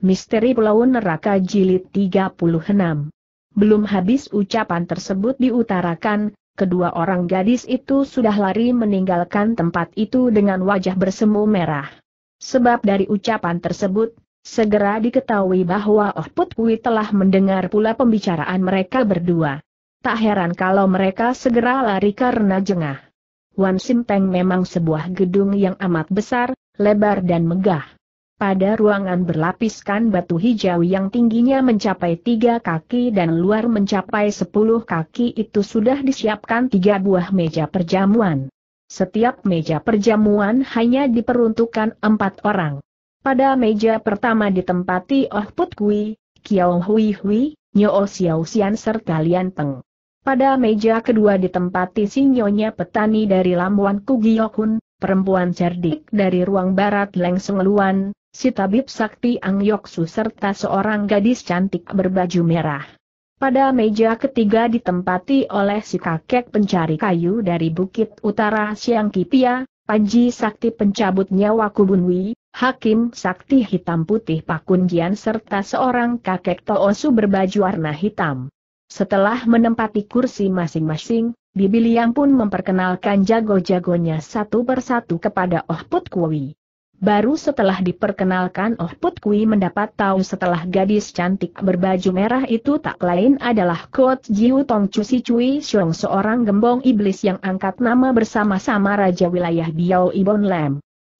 Misteri Pulau Neraka Jilid 36 Belum habis ucapan tersebut diutarakan, kedua orang gadis itu sudah lari meninggalkan tempat itu dengan wajah bersemu merah. Sebab dari ucapan tersebut, segera diketahui bahwa Oh Put telah mendengar pula pembicaraan mereka berdua. Tak heran kalau mereka segera lari karena jengah. Wan Sim memang sebuah gedung yang amat besar, lebar dan megah. Pada ruangan berlapiskan batu hijau yang tingginya mencapai tiga kaki dan luar mencapai sepuluh kaki itu sudah disiapkan tiga buah meja perjamuan. Setiap meja perjamuan hanya diperuntukkan empat orang. Pada meja pertama ditempati Oh Put Kui, Kiao Hui Hui, Nyo Xiao Xian serta Lian Teng. Pada meja kedua ditempati si nyonya petani dari Lamuan Kugiyokun, perempuan cerdik dari ruang barat Leng Sengluan, si tabib sakti Ang Yoksu serta seorang gadis cantik berbaju merah. Pada meja ketiga ditempati oleh si kakek pencari kayu dari Bukit Utara Siang Kipia, Panji Sakti pencabut nyawa Kubunwi, Hakim Sakti Hitam Putih Pakunjian serta seorang kakek Toosu berbaju warna hitam. Setelah menempati kursi masing-masing, Bibi Liang pun memperkenalkan jago-jagonya satu persatu kepada Oh Put Kui. Baru setelah diperkenalkan Oh Put Kui mendapat tahu setelah gadis cantik berbaju merah itu tak lain adalah Kuot Jiu Tong Chu Si Cui Siong seorang gembong iblis yang angkat nama bersama-sama Raja Wilayah Biao Ibon Lam.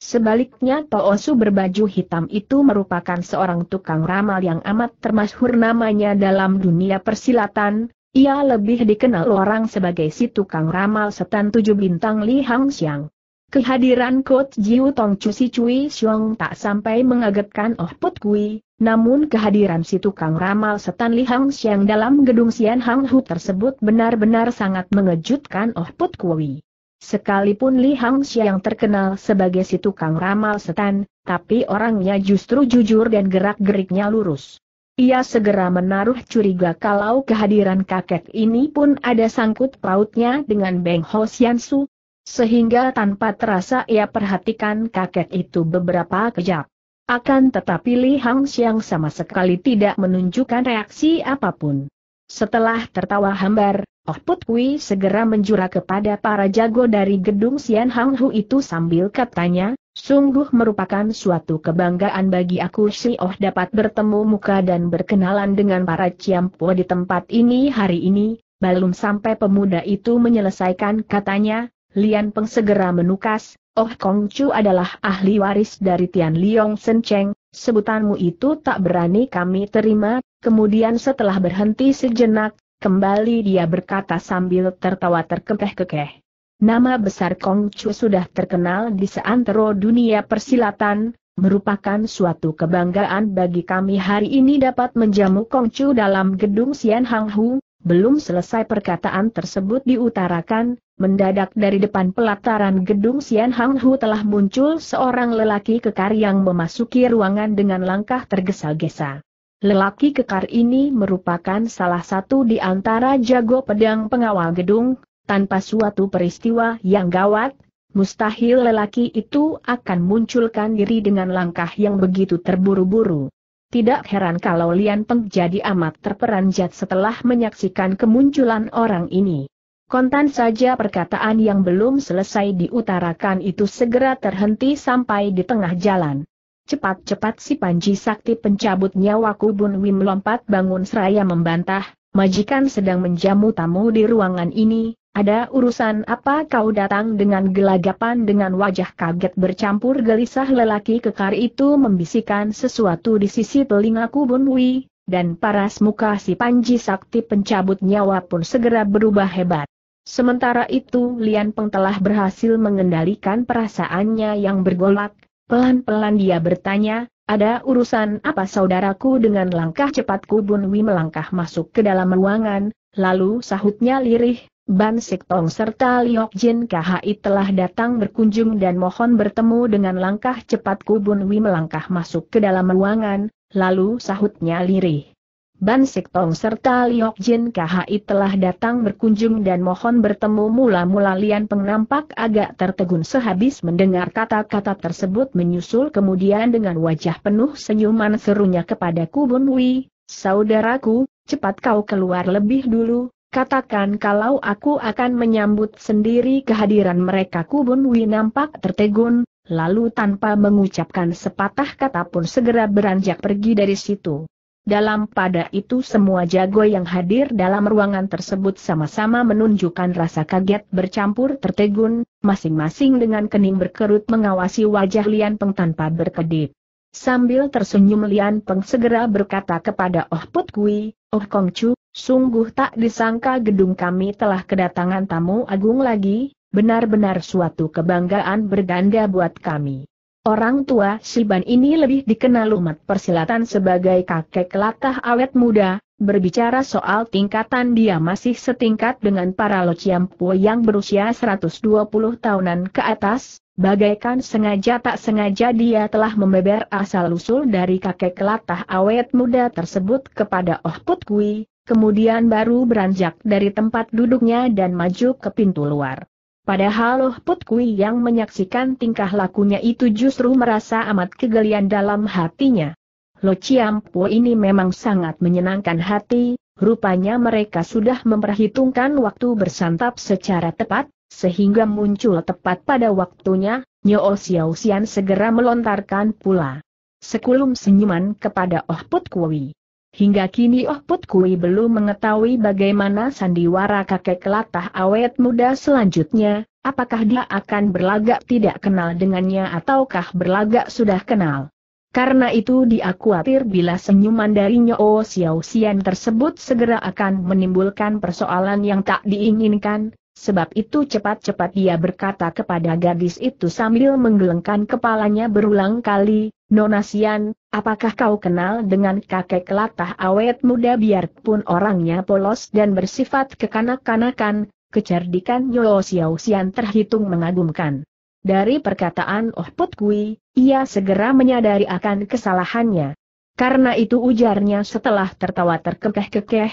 Sebaliknya Su berbaju hitam itu merupakan seorang tukang ramal yang amat termasyhur namanya dalam dunia persilatan, ia lebih dikenal orang sebagai si tukang ramal setan tujuh bintang Li Hang Xiang. Kehadiran Coach Jiu Tong Chu Si Cui Xiong tak sampai mengagetkan Oh Put Kui, namun kehadiran si tukang ramal Setan Li Hang Xiang dalam gedung Sian Hang Hu tersebut benar-benar sangat mengejutkan Oh Put Kui. Sekalipun Li Hang Xiang terkenal sebagai si tukang ramal setan, tapi orangnya justru jujur dan gerak-geriknya lurus. Ia segera menaruh curiga kalau kehadiran kakek ini pun ada sangkut pautnya dengan Beng Ho Xian Su, sehingga tanpa terasa ia perhatikan kakek itu beberapa kejap. Akan tetapi Li Hang Xiang sama sekali tidak menunjukkan reaksi apapun. Setelah tertawa hambar, Oh Put Kui segera menjura kepada para jago dari gedung Sian Hang Hu itu sambil katanya, sungguh merupakan suatu kebanggaan bagi aku si Oh dapat bertemu muka dan berkenalan dengan para Ciampu di tempat ini hari ini, belum sampai pemuda itu menyelesaikan katanya, Lian Peng segera menukas, Oh Kong Chu adalah ahli waris dari Tian Liong Sen Cheng, sebutanmu itu tak berani kami terima, kemudian setelah berhenti sejenak, kembali dia berkata sambil tertawa terkekeh-kekeh. Nama besar Kong Chu sudah terkenal di seantero dunia persilatan, merupakan suatu kebanggaan bagi kami hari ini dapat menjamu Kong Chu dalam gedung Sian Hang Hu, belum selesai perkataan tersebut diutarakan, Mendadak dari depan pelataran gedung Sian Hang Hu telah muncul seorang lelaki kekar yang memasuki ruangan dengan langkah tergesa-gesa. Lelaki kekar ini merupakan salah satu di antara jago pedang pengawal gedung, tanpa suatu peristiwa yang gawat, mustahil lelaki itu akan munculkan diri dengan langkah yang begitu terburu-buru. Tidak heran kalau Lian Peng jadi amat terperanjat setelah menyaksikan kemunculan orang ini. Kontan saja perkataan yang belum selesai diutarakan itu segera terhenti sampai di tengah jalan. Cepat-cepat si Panji Sakti pencabut nyawa Kubun Wim lompat bangun seraya membantah, majikan sedang menjamu tamu di ruangan ini, ada urusan apa kau datang dengan gelagapan dengan wajah kaget bercampur gelisah lelaki kekar itu membisikkan sesuatu di sisi telinga Kubun Wim, dan paras muka si Panji Sakti pencabut nyawa pun segera berubah hebat. Sementara itu Lian Peng telah berhasil mengendalikan perasaannya yang bergolak, pelan-pelan dia bertanya, ada urusan apa saudaraku dengan langkah cepat Kubun Wi melangkah masuk ke dalam ruangan, lalu sahutnya lirih, Ban Sik Tong serta Liok Jin KHI telah datang berkunjung dan mohon bertemu dengan langkah cepat Kubun Wi melangkah masuk ke dalam ruangan, lalu sahutnya lirih. Ban Tong serta Liok Jin KHI telah datang berkunjung dan mohon bertemu mula-mula Lian Peng nampak agak tertegun sehabis mendengar kata-kata tersebut menyusul kemudian dengan wajah penuh senyuman serunya kepada Kubun Wi, Saudaraku, cepat kau keluar lebih dulu, katakan kalau aku akan menyambut sendiri kehadiran mereka Kubun Wi nampak tertegun, lalu tanpa mengucapkan sepatah kata pun segera beranjak pergi dari situ. Dalam pada itu semua jago yang hadir dalam ruangan tersebut sama-sama menunjukkan rasa kaget bercampur tertegun, masing-masing dengan kening berkerut mengawasi wajah Lian Peng tanpa berkedip. Sambil tersenyum Lian Peng segera berkata kepada Oh Put Kui, Oh Kong Chu, sungguh tak disangka gedung kami telah kedatangan tamu agung lagi, benar-benar suatu kebanggaan berganda buat kami. Orang tua Siban ini lebih dikenal umat persilatan sebagai kakek latah awet muda, berbicara soal tingkatan dia masih setingkat dengan para lociampu yang berusia 120 tahunan ke atas, bagaikan sengaja tak sengaja dia telah membeber asal-usul dari kakek latah awet muda tersebut kepada Oh Put Kui, kemudian baru beranjak dari tempat duduknya dan maju ke pintu luar. Padahal Loh Put Kui yang menyaksikan tingkah lakunya itu justru merasa amat kegelian dalam hatinya. Lo Ciampo ini memang sangat menyenangkan hati, rupanya mereka sudah memperhitungkan waktu bersantap secara tepat, sehingga muncul tepat pada waktunya, Nyo oh Xiao Xian segera melontarkan pula. Sekulum senyuman kepada Oh Put Kui. Hingga kini Oh Put Kui belum mengetahui bagaimana sandiwara kakek latah awet muda selanjutnya, apakah dia akan berlagak tidak kenal dengannya ataukah berlagak sudah kenal. Karena itu dia khawatir bila senyuman dari Nyo Xiao Xian tersebut segera akan menimbulkan persoalan yang tak diinginkan, sebab itu cepat-cepat dia berkata kepada gadis itu sambil menggelengkan kepalanya berulang kali, Nona Sian, apakah kau kenal dengan kakek latah awet muda biarpun orangnya polos dan bersifat kekanak-kanakan, kecerdikan Nyo Xiao Sian terhitung mengagumkan. Dari perkataan Oh Put Kui, ia segera menyadari akan kesalahannya. Karena itu ujarnya setelah tertawa terkekeh-kekeh,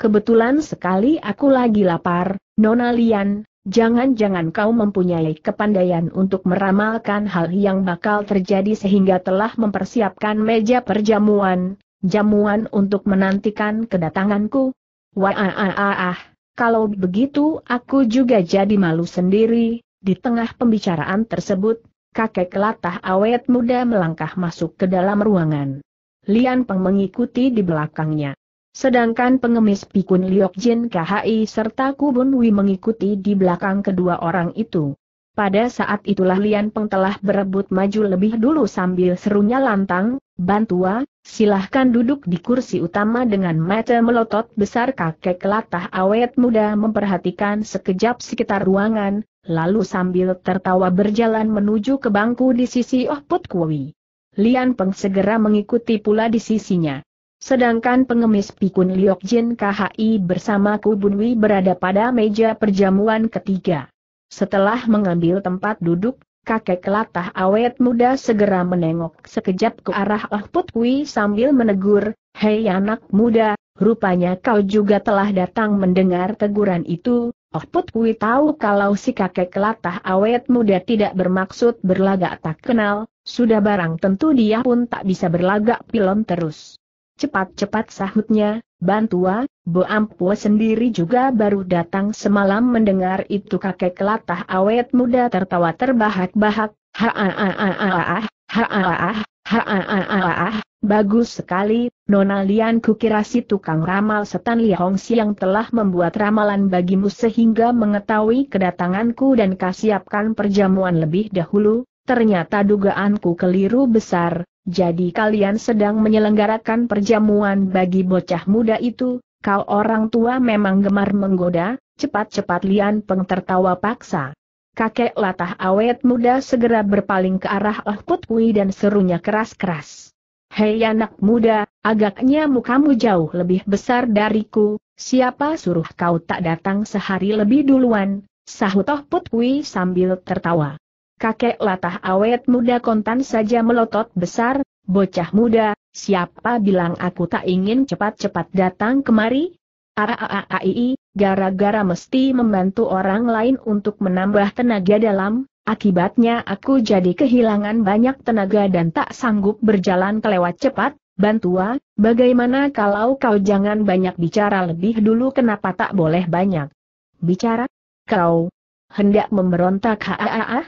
Kebetulan sekali aku lagi lapar, Nona Lian, jangan-jangan kau mempunyai kepandaian untuk meramalkan hal yang bakal terjadi sehingga telah mempersiapkan meja perjamuan, jamuan untuk menantikan kedatanganku. Wah, kalau begitu aku juga jadi malu sendiri, di tengah pembicaraan tersebut, kakek kelatah awet muda melangkah masuk ke dalam ruangan. Lian Peng mengikuti di belakangnya. Sedangkan pengemis Pikun Liok Jin KHI serta Kubun Wi mengikuti di belakang kedua orang itu. Pada saat itulah Lian Peng telah berebut maju lebih dulu sambil serunya lantang, Bantua, silahkan duduk di kursi utama dengan mata melotot besar kakek kelatah awet muda memperhatikan sekejap sekitar ruangan, lalu sambil tertawa berjalan menuju ke bangku di sisi Oh Put Kui. Lian Peng segera mengikuti pula di sisinya. Sedangkan pengemis Pikun Liok Jin KHI bersama Kubunwi berada pada meja perjamuan ketiga. Setelah mengambil tempat duduk, kakek kelatah awet muda segera menengok sekejap ke arah Oh Put sambil menegur, Hei anak muda, rupanya kau juga telah datang mendengar teguran itu, Oh Put tahu kalau si kakek kelatah awet muda tidak bermaksud berlagak tak kenal, sudah barang tentu dia pun tak bisa berlagak pilon terus. Cepat-cepat sahutnya, Bantua, Bo Ampo sendiri juga baru datang semalam mendengar itu kakek kelatah awet muda tertawa terbahak bahak ha ha ha ha ha ha ha ha ha ha ha ha bagus sekali, ha ha ha ha tukang ramal setan ha yang telah membuat ramalan bagimu sehingga mengetahui kedatanganku dan kasiapkan perjamuan lebih dahulu, ternyata dugaanku keliru besar, jadi kalian sedang menyelenggarakan perjamuan bagi bocah muda itu, kau orang tua memang gemar menggoda, cepat-cepat Lian Peng tertawa paksa. Kakek latah awet muda segera berpaling ke arah Oh Put dan serunya keras-keras. Hei anak muda, agaknya mukamu jauh lebih besar dariku, siapa suruh kau tak datang sehari lebih duluan, sahut Oh Put sambil tertawa kakek latah awet muda kontan saja melotot besar, bocah muda, siapa bilang aku tak ingin cepat-cepat datang kemari? Aaaaii, gara-gara mesti membantu orang lain untuk menambah tenaga dalam, akibatnya aku jadi kehilangan banyak tenaga dan tak sanggup berjalan kelewat cepat, Bantua, bagaimana kalau kau jangan banyak bicara lebih dulu kenapa tak boleh banyak? Bicara? Kau hendak memberontak haaaah?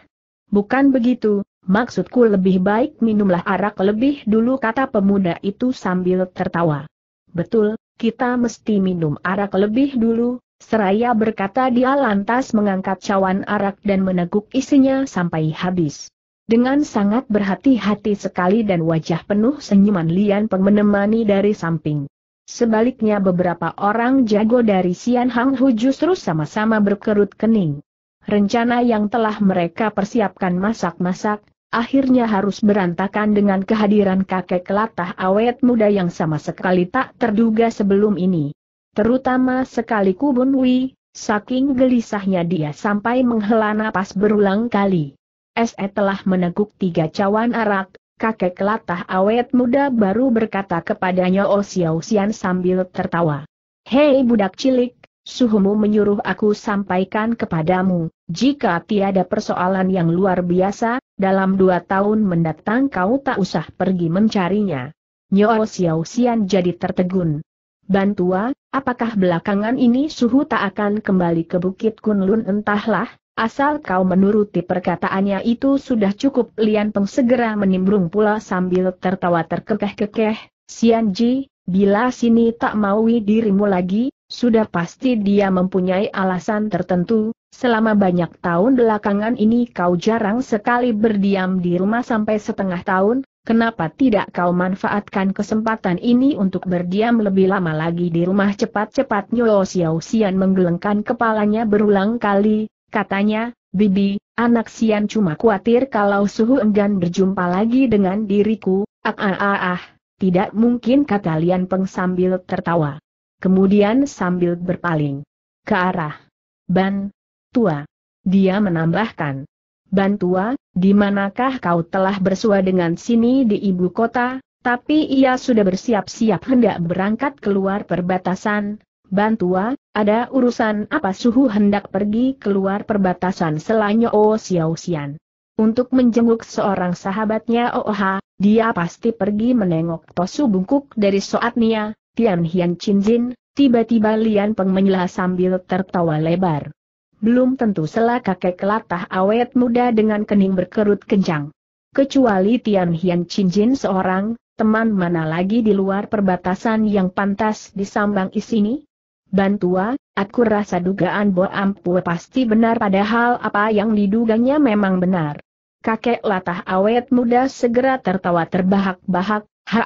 Bukan begitu, maksudku lebih baik minumlah arak lebih dulu kata pemuda itu sambil tertawa. Betul, kita mesti minum arak lebih dulu, seraya berkata dia lantas mengangkat cawan arak dan meneguk isinya sampai habis. Dengan sangat berhati-hati sekali dan wajah penuh senyuman Lian Peng menemani dari samping. Sebaliknya beberapa orang jago dari Sian Hang Hu justru sama-sama berkerut kening. Rencana yang telah mereka persiapkan masak-masak, akhirnya harus berantakan dengan kehadiran kakek kelatah awet muda yang sama sekali tak terduga sebelum ini. Terutama sekali Kubun Wi, saking gelisahnya dia sampai menghela napas berulang kali. SE telah meneguk tiga cawan arak, kakek kelatah awet muda baru berkata kepadanya Osiausian sambil tertawa. Hei budak cilik, suhumu menyuruh aku sampaikan kepadamu, jika tiada persoalan yang luar biasa, dalam dua tahun mendatang kau tak usah pergi mencarinya. Nyo Xiao Xian jadi tertegun. Bantua, apakah belakangan ini suhu tak akan kembali ke Bukit Kunlun entahlah, Asal kau menuruti perkataannya itu sudah cukup Lian Peng segera menimbrung pula sambil tertawa terkekeh-kekeh, Xian Ji, bila sini tak maui dirimu lagi, sudah pasti dia mempunyai alasan tertentu, selama banyak tahun belakangan ini kau jarang sekali berdiam di rumah sampai setengah tahun, kenapa tidak kau manfaatkan kesempatan ini untuk berdiam lebih lama lagi di rumah cepat-cepat Nyo Xiao Xian menggelengkan kepalanya berulang kali, katanya, Bibi, anak Sian cuma khawatir kalau suhu enggan berjumpa lagi dengan diriku, ah ah ah ah, ah tidak mungkin kata Lian Peng sambil tertawa. Kemudian sambil berpaling ke arah Ban Tua. Dia menambahkan, Ban Tua, di manakah kau telah bersua dengan sini di ibu kota, tapi ia sudah bersiap-siap hendak berangkat keluar perbatasan. Ban Tua, ada urusan apa suhu hendak pergi keluar perbatasan selanya O oh Xiao Untuk menjenguk seorang sahabatnya Ooha, oh dia pasti pergi menengok Tosu Bungkuk dari Soatnia, Tian Hian Chin Jin, tiba-tiba Lian Peng menyela sambil tertawa lebar. Belum tentu selah kakek Latah awet muda dengan kening berkerut kencang. Kecuali Tian Hian Chin Jin seorang, teman mana lagi di luar perbatasan yang pantas disambang isini? Bantua, aku rasa dugaan Bo Ampu pasti benar padahal apa yang diduganya memang benar. Kakek latah awet muda segera tertawa terbahak-bahak, ha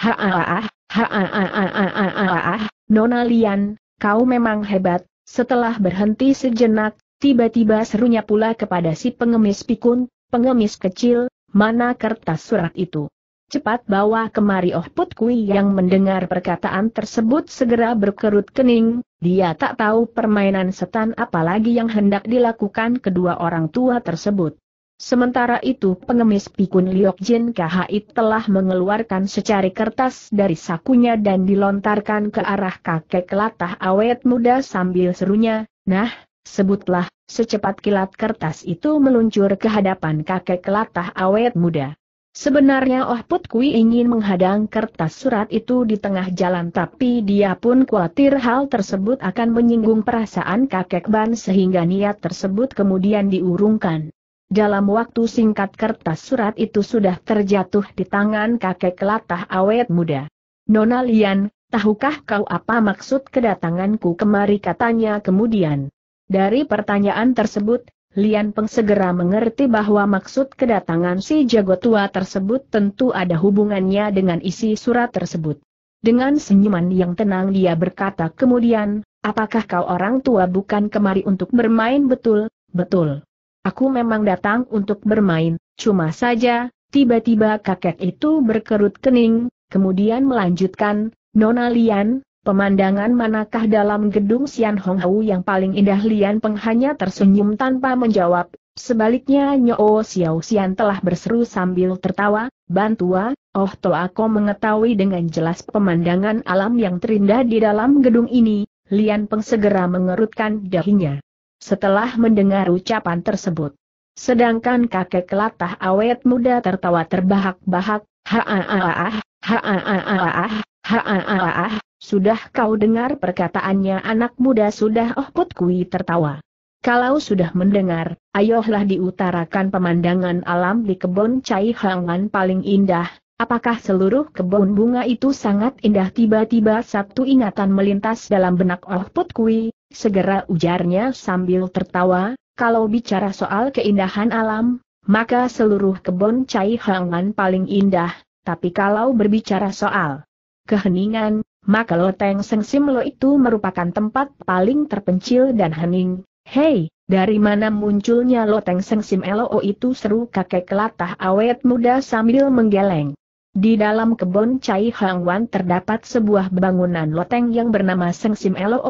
ha Ha ah. Nona Lian, kau memang hebat, setelah berhenti sejenak, tiba-tiba serunya pula kepada si pengemis pikun, pengemis kecil, mana kertas surat itu. Cepat bawa kemari Oh Put yang mendengar perkataan tersebut segera berkerut kening, dia tak tahu permainan setan apalagi yang hendak dilakukan kedua orang tua tersebut. Sementara itu pengemis pikun Liok Jin Kahit telah mengeluarkan secari kertas dari sakunya dan dilontarkan ke arah kakek latah awet muda sambil serunya, Nah, sebutlah, secepat kilat kertas itu meluncur ke hadapan kakek latah awet muda. Sebenarnya Oh Put Kui ingin menghadang kertas surat itu di tengah jalan tapi dia pun khawatir hal tersebut akan menyinggung perasaan kakek Ban sehingga niat tersebut kemudian diurungkan. Dalam waktu singkat kertas surat itu sudah terjatuh di tangan kakek kelatah awet muda. Nona Lian, tahukah kau apa maksud kedatanganku kemari katanya kemudian. Dari pertanyaan tersebut, Lian Peng segera mengerti bahwa maksud kedatangan si jago tua tersebut tentu ada hubungannya dengan isi surat tersebut. Dengan senyuman yang tenang dia berkata kemudian, apakah kau orang tua bukan kemari untuk bermain betul, betul. Aku memang datang untuk bermain, cuma saja, tiba-tiba kakek itu berkerut kening, kemudian melanjutkan, Nona Lian, pemandangan manakah dalam gedung Sian Hong Hau yang paling indah Lian Peng hanya tersenyum tanpa menjawab, sebaliknya Nyo Xiao Sian telah berseru sambil tertawa, Bantua, Oh toh aku mengetahui dengan jelas pemandangan alam yang terindah di dalam gedung ini, Lian Peng segera mengerutkan dahinya setelah mendengar ucapan tersebut. Sedangkan kakek latah awet muda tertawa terbahak-bahak, ha ha ha ah, ah, ah ah ah, sudah kau dengar perkataannya anak muda sudah oh put kui tertawa. Kalau sudah mendengar, ayolah diutarakan pemandangan alam di kebun Cai Hangan paling indah, apakah seluruh kebun bunga itu sangat indah tiba-tiba satu ingatan melintas dalam benak Oh putkui segera ujarnya sambil tertawa, kalau bicara soal keindahan alam, maka seluruh kebun Cai Hangan paling indah, tapi kalau berbicara soal keheningan, maka Loteng sengsim lo itu merupakan tempat paling terpencil dan hening. Hei, dari mana munculnya Loteng sengsim lo itu seru kakek kelatah awet muda sambil menggeleng. Di dalam kebun Cai Hang Wan terdapat sebuah bangunan loteng yang bernama Seng Sim A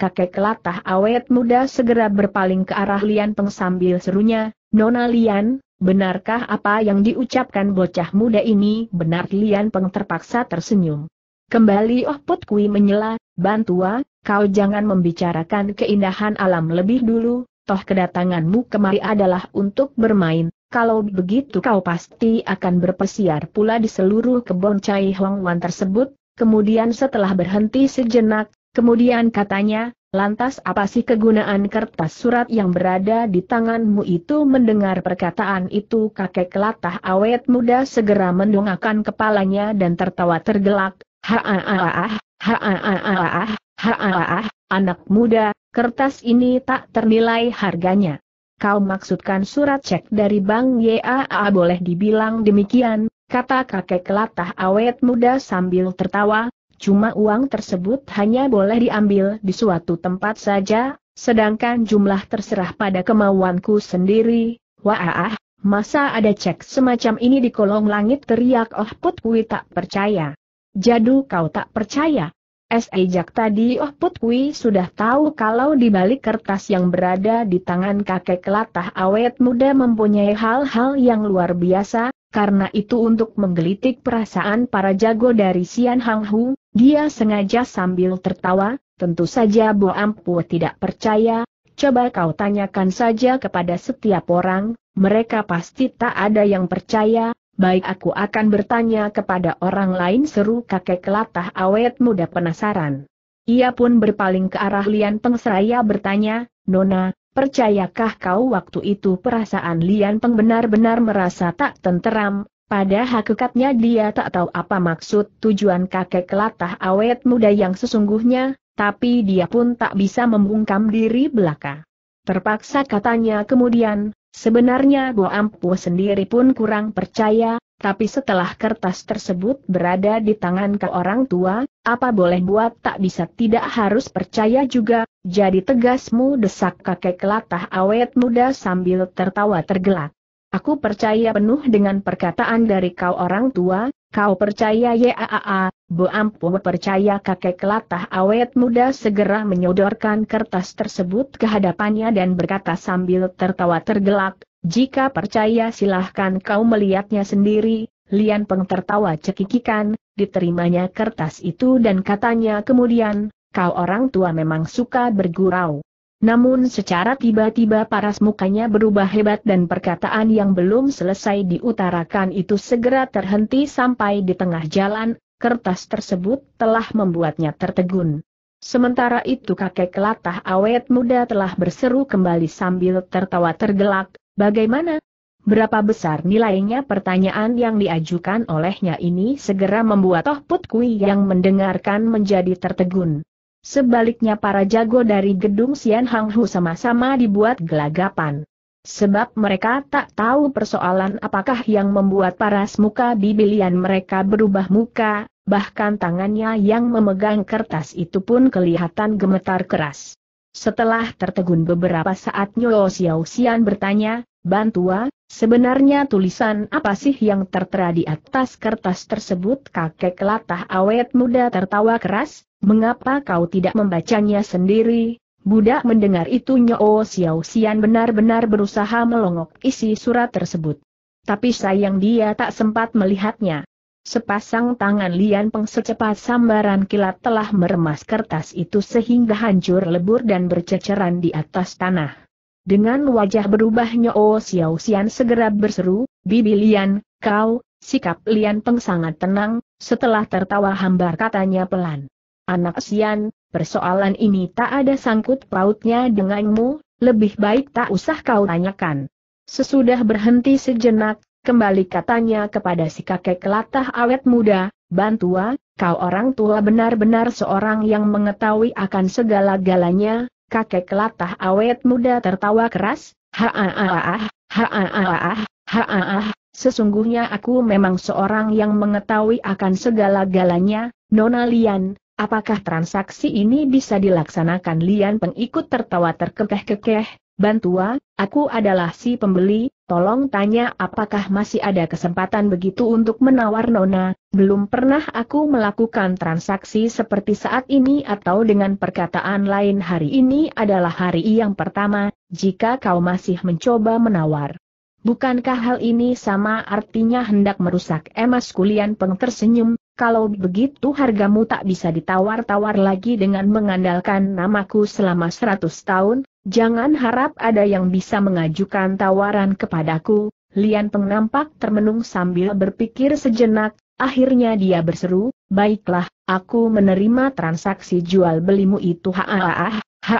kakek kelatah awet muda segera berpaling ke arah Lian Peng sambil serunya, Nona Lian, benarkah apa yang diucapkan bocah muda ini? Benar Lian Peng terpaksa tersenyum. Kembali Oh Put Kui menyela, Bantua, kau jangan membicarakan keindahan alam lebih dulu, toh kedatanganmu kemari adalah untuk bermain, kalau begitu kau pasti akan berpesiar pula di seluruh kebun Cai Hong Wan tersebut, kemudian setelah berhenti sejenak, kemudian katanya, lantas apa sih kegunaan kertas surat yang berada di tanganmu itu mendengar perkataan itu kakek kelatah awet muda segera mendongakkan kepalanya dan tertawa tergelak, haaah, haaah, haaah, anak muda, kertas ini tak ternilai harganya kau maksudkan surat cek dari Bang YAA boleh dibilang demikian, kata kakek kelatah awet muda sambil tertawa, cuma uang tersebut hanya boleh diambil di suatu tempat saja, sedangkan jumlah terserah pada kemauanku sendiri, waah, ah, ah, masa ada cek semacam ini di kolong langit teriak Oh Put Kui tak percaya. Jadu kau tak percaya, Sejak tadi Oh Put sudah tahu kalau di balik kertas yang berada di tangan kakek latah awet muda mempunyai hal-hal yang luar biasa, karena itu untuk menggelitik perasaan para jago dari Sian Hang Hu, dia sengaja sambil tertawa, tentu saja Bo Ampu tidak percaya, coba kau tanyakan saja kepada setiap orang, mereka pasti tak ada yang percaya, baik aku akan bertanya kepada orang lain seru kakek kelatah awet muda penasaran. Ia pun berpaling ke arah Lian Peng seraya bertanya, Nona, percayakah kau waktu itu perasaan Lian Peng benar-benar merasa tak tenteram, pada hakikatnya dia tak tahu apa maksud tujuan kakek kelatah awet muda yang sesungguhnya, tapi dia pun tak bisa membungkam diri belaka. Terpaksa katanya kemudian, Sebenarnya Bo Ampu sendiri pun kurang percaya, tapi setelah kertas tersebut berada di tangan ke orang tua, apa boleh buat tak bisa tidak harus percaya juga, jadi tegasmu desak kakek latah awet muda sambil tertawa tergelak. Aku percaya penuh dengan perkataan dari kau orang tua, kau percaya YAAA, bu Ampu percaya kakek kelatah awet muda segera menyodorkan kertas tersebut ke hadapannya dan berkata sambil tertawa tergelak, jika percaya silahkan kau melihatnya sendiri, Lian Peng tertawa cekikikan, diterimanya kertas itu dan katanya kemudian, kau orang tua memang suka bergurau. Namun secara tiba-tiba paras mukanya berubah hebat dan perkataan yang belum selesai diutarakan itu segera terhenti sampai di tengah jalan, kertas tersebut telah membuatnya tertegun. Sementara itu kakek latah awet muda telah berseru kembali sambil tertawa tergelak, bagaimana? Berapa besar nilainya pertanyaan yang diajukan olehnya ini segera membuat Toh Put yang mendengarkan menjadi tertegun. Sebaliknya para jago dari gedung Sian Hang Hu sama-sama dibuat gelagapan. Sebab mereka tak tahu persoalan apakah yang membuat paras muka bibilian mereka berubah muka, bahkan tangannya yang memegang kertas itu pun kelihatan gemetar keras. Setelah tertegun beberapa saat Nyo Xiao Xian bertanya, Bantua, sebenarnya tulisan apa sih yang tertera di atas kertas tersebut? Kakek latah awet muda tertawa keras, mengapa kau tidak membacanya sendiri? Budak mendengar itu Nyo Xiao Xian benar-benar berusaha melongok isi surat tersebut. Tapi sayang dia tak sempat melihatnya. Sepasang tangan Lian Peng secepat sambaran kilat telah meremas kertas itu sehingga hancur lebur dan berceceran di atas tanah. Dengan wajah berubahnya Oh Xiao Xian segera berseru, Bibi Lian, kau, sikap Lian Peng sangat tenang, setelah tertawa hambar katanya pelan. Anak Xian, persoalan ini tak ada sangkut pautnya denganmu, lebih baik tak usah kau tanyakan. Sesudah berhenti sejenak, kembali katanya kepada si kakek kelatah awet muda, Bantua, kau orang tua benar-benar seorang yang mengetahui akan segala galanya, kakek latah awet muda tertawa keras, ha ha ha ha ah sesungguhnya aku memang seorang yang mengetahui akan segala-galanya, Nona Lian, apakah transaksi ini bisa dilaksanakan Lian pengikut tertawa terkekeh-kekeh, Bantua, aku adalah si pembeli, tolong tanya apakah masih ada kesempatan begitu untuk menawar Nona, belum pernah aku melakukan transaksi seperti saat ini atau dengan perkataan lain hari ini adalah hari yang pertama, jika kau masih mencoba menawar. Bukankah hal ini sama artinya hendak merusak emas kulian peng tersenyum, kalau begitu hargamu tak bisa ditawar-tawar lagi dengan mengandalkan namaku selama seratus tahun, jangan harap ada yang bisa mengajukan tawaran kepadaku. Lian Peng termenung sambil berpikir sejenak, akhirnya dia berseru, baiklah, aku menerima transaksi jual belimu itu ha-ah, ha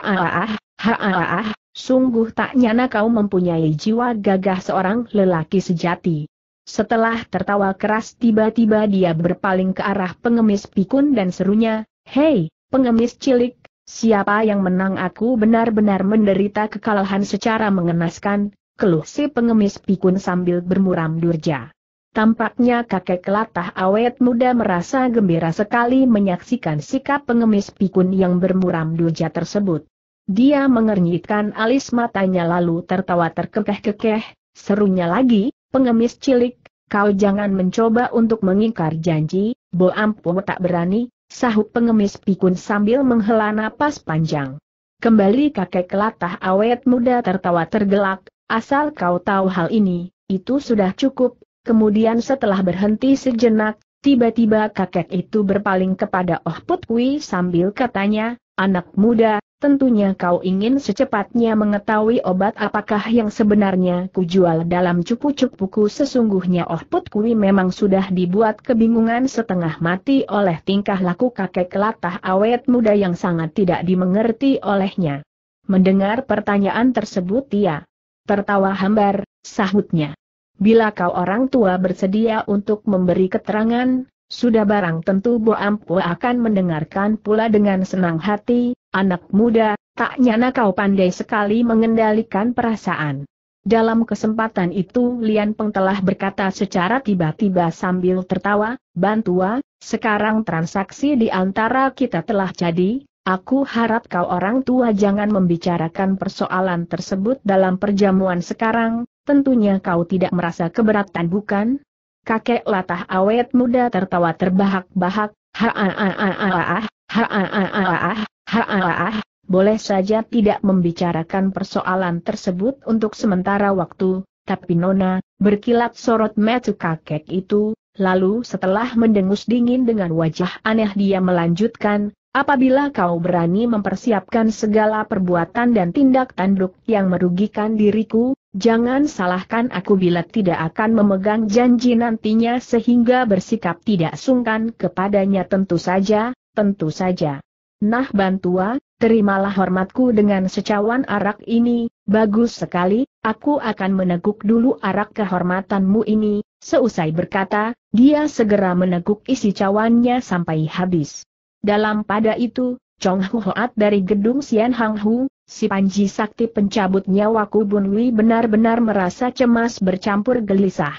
ha ha ha, sungguh tak nyana kau mempunyai jiwa gagah seorang lelaki sejati. Setelah tertawa keras tiba-tiba dia berpaling ke arah pengemis pikun dan serunya, Hei, pengemis cilik, siapa yang menang aku benar-benar menderita kekalahan secara mengenaskan, keluh si pengemis pikun sambil bermuram durja. Tampaknya kakek kelatah awet muda merasa gembira sekali menyaksikan sikap pengemis pikun yang bermuram durja tersebut. Dia mengernyitkan alis matanya lalu tertawa terkekeh-kekeh, serunya lagi, Pengemis cilik, kau jangan mencoba untuk mengingkar janji, Bo Ampo tak berani, sahut pengemis pikun sambil menghela napas panjang. Kembali kakek kelatah awet muda tertawa tergelak, asal kau tahu hal ini, itu sudah cukup, kemudian setelah berhenti sejenak, tiba-tiba kakek itu berpaling kepada Oh Putwi sambil katanya, anak muda, Tentunya kau ingin secepatnya mengetahui obat apakah yang sebenarnya kujual dalam cupu-cupuku sesungguhnya Oh Put Kui memang sudah dibuat kebingungan setengah mati oleh tingkah laku kakek latah awet muda yang sangat tidak dimengerti olehnya. Mendengar pertanyaan tersebut ia tertawa hambar, sahutnya. Bila kau orang tua bersedia untuk memberi keterangan, sudah barang tentu Bo Ampu akan mendengarkan pula dengan senang hati, anak muda, tak nyana kau pandai sekali mengendalikan perasaan. Dalam kesempatan itu Lian Peng telah berkata secara tiba-tiba sambil tertawa, Bantua, sekarang transaksi di antara kita telah jadi, Aku harap kau orang tua jangan membicarakan persoalan tersebut dalam perjamuan sekarang, tentunya kau tidak merasa keberatan bukan? kakek latah awet muda tertawa terbahak-bahak, ha'a'a'a'a'ah, ha'a'a'a'ah, ha'a'a'ah, boleh saja tidak membicarakan persoalan tersebut untuk sementara waktu, tapi Nona, berkilat sorot metu kakek itu, lalu setelah mendengus dingin dengan wajah aneh dia melanjutkan, Apabila kau berani mempersiapkan segala perbuatan dan tindak tanduk yang merugikan diriku, jangan salahkan aku bila tidak akan memegang janji nantinya sehingga bersikap tidak sungkan kepadanya tentu saja, tentu saja. Nah bantua, terimalah hormatku dengan secawan arak ini, bagus sekali, aku akan meneguk dulu arak kehormatanmu ini, Seusai berkata, dia segera meneguk isi cawannya sampai habis. Dalam pada itu, Chong Huat dari gedung Sian Hang Hu, si Panji Sakti pencabut nyawa Kubun Wi benar-benar merasa cemas bercampur gelisah.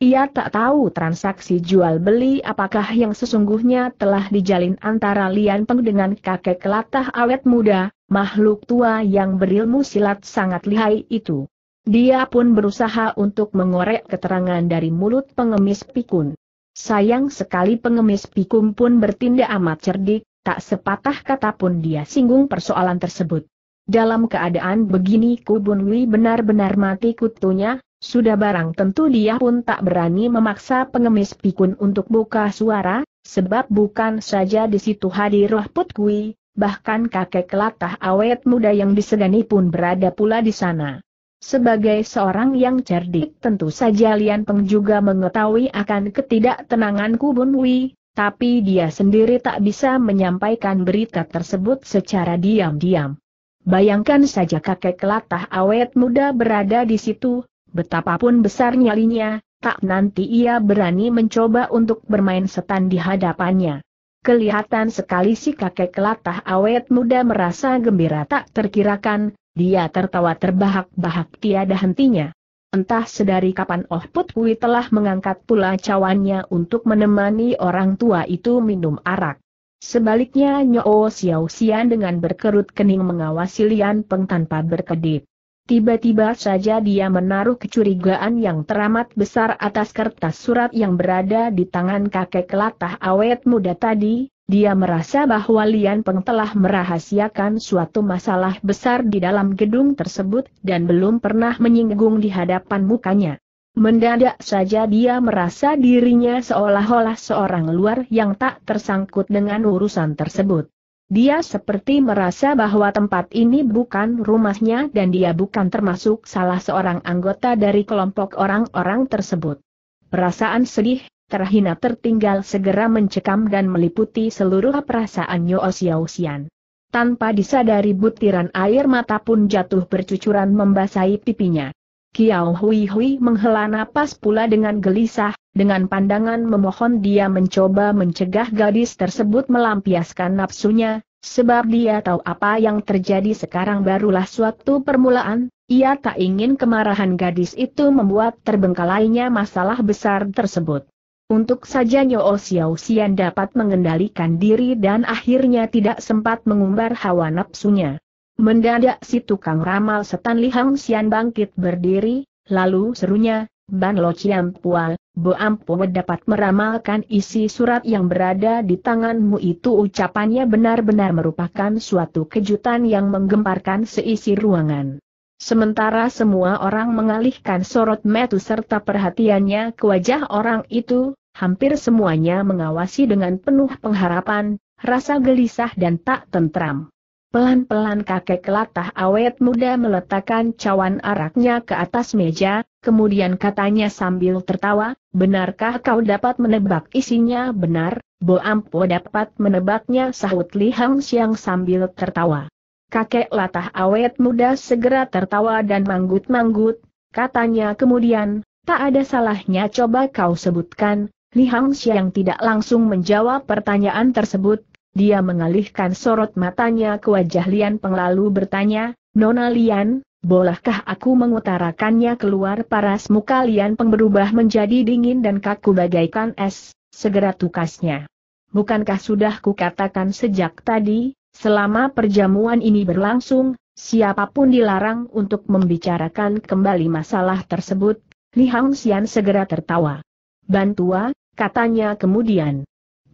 Ia tak tahu transaksi jual-beli apakah yang sesungguhnya telah dijalin antara Lian Peng dengan kakek kelatah awet muda, makhluk tua yang berilmu silat sangat lihai itu. Dia pun berusaha untuk mengorek keterangan dari mulut pengemis pikun. Sayang sekali pengemis Pikum pun bertindak amat cerdik, tak sepatah kata pun dia singgung persoalan tersebut. Dalam keadaan begini Kubun Wi benar-benar mati kutunya, sudah barang tentu dia pun tak berani memaksa pengemis pikun untuk buka suara, sebab bukan saja di situ hadir roh put kui, bahkan kakek latah awet muda yang disegani pun berada pula di sana. Sebagai seorang yang cerdik tentu saja Lian Peng juga mengetahui akan ketidaktenangan Kubun Wei, tapi dia sendiri tak bisa menyampaikan berita tersebut secara diam-diam. Bayangkan saja kakek kelatah awet muda berada di situ, betapapun besar nyalinya, tak nanti ia berani mencoba untuk bermain setan di hadapannya. Kelihatan sekali si kakek kelatah awet muda merasa gembira tak terkirakan, dia tertawa terbahak-bahak tiada hentinya. Entah sedari kapan Oh Put Pui telah mengangkat pula cawannya untuk menemani orang tua itu minum arak. Sebaliknya Nyo Xiao Xian dengan berkerut kening mengawasi Lian Peng tanpa berkedip. Tiba-tiba saja dia menaruh kecurigaan yang teramat besar atas kertas surat yang berada di tangan kakek latah awet muda tadi, dia merasa bahwa Lian Peng telah merahasiakan suatu masalah besar di dalam gedung tersebut dan belum pernah menyinggung di hadapan mukanya. Mendadak saja dia merasa dirinya seolah-olah seorang luar yang tak tersangkut dengan urusan tersebut. Dia seperti merasa bahwa tempat ini bukan rumahnya dan dia bukan termasuk salah seorang anggota dari kelompok orang-orang tersebut. Perasaan sedih, terhina tertinggal segera mencekam dan meliputi seluruh perasaan Yo Xiao Xian. Tanpa disadari butiran air mata pun jatuh bercucuran membasahi pipinya. Kiao Hui Hui menghela napas pula dengan gelisah, dengan pandangan memohon dia mencoba mencegah gadis tersebut melampiaskan nafsunya, sebab dia tahu apa yang terjadi sekarang barulah suatu permulaan, ia tak ingin kemarahan gadis itu membuat terbengkalainya masalah besar tersebut. Untuk saja Nyo oh Xiao Xian dapat mengendalikan diri dan akhirnya tidak sempat mengumbar hawa nafsunya. Mendadak si tukang ramal setan Lihang Sian Xian bangkit berdiri, lalu serunya, Ban Lo Chiam Pual, Bo pua dapat meramalkan isi surat yang berada di tanganmu itu ucapannya benar-benar merupakan suatu kejutan yang menggemparkan seisi ruangan. Sementara semua orang mengalihkan sorot metu serta perhatiannya ke wajah orang itu, hampir semuanya mengawasi dengan penuh pengharapan, rasa gelisah dan tak tentram. Pelan-pelan kakek kelatah awet muda meletakkan cawan araknya ke atas meja, kemudian katanya sambil tertawa, benarkah kau dapat menebak isinya benar, Bo Ampo dapat menebaknya sahut Li Hang Xiang sambil tertawa. Kakek latah awet muda segera tertawa dan manggut-manggut, katanya kemudian, tak ada salahnya coba kau sebutkan, Li Hang Xiang tidak langsung menjawab pertanyaan tersebut, dia mengalihkan sorot matanya ke wajah Lian Penglalu bertanya, Nona Lian, bolehkah aku mengutarakannya keluar paras muka Lian Peng berubah menjadi dingin dan kaku bagaikan es, segera tukasnya. Bukankah sudah kukatakan sejak tadi, Selama perjamuan ini berlangsung, siapapun dilarang untuk membicarakan kembali masalah tersebut, Li Hang Xian segera tertawa. Bantua, katanya kemudian.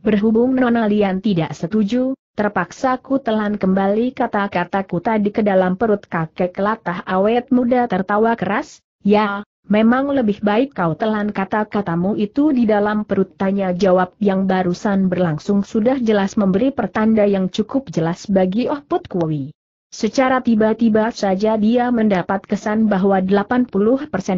Berhubung Nona Lian tidak setuju, terpaksa ku telan kembali kata-kataku tadi ke dalam perut kakek latah awet muda tertawa keras, ya, Memang lebih baik kau telan kata-katamu itu di dalam perut tanya jawab yang barusan berlangsung sudah jelas memberi pertanda yang cukup jelas bagi Oh Put Kui. Secara tiba-tiba saja dia mendapat kesan bahwa 80%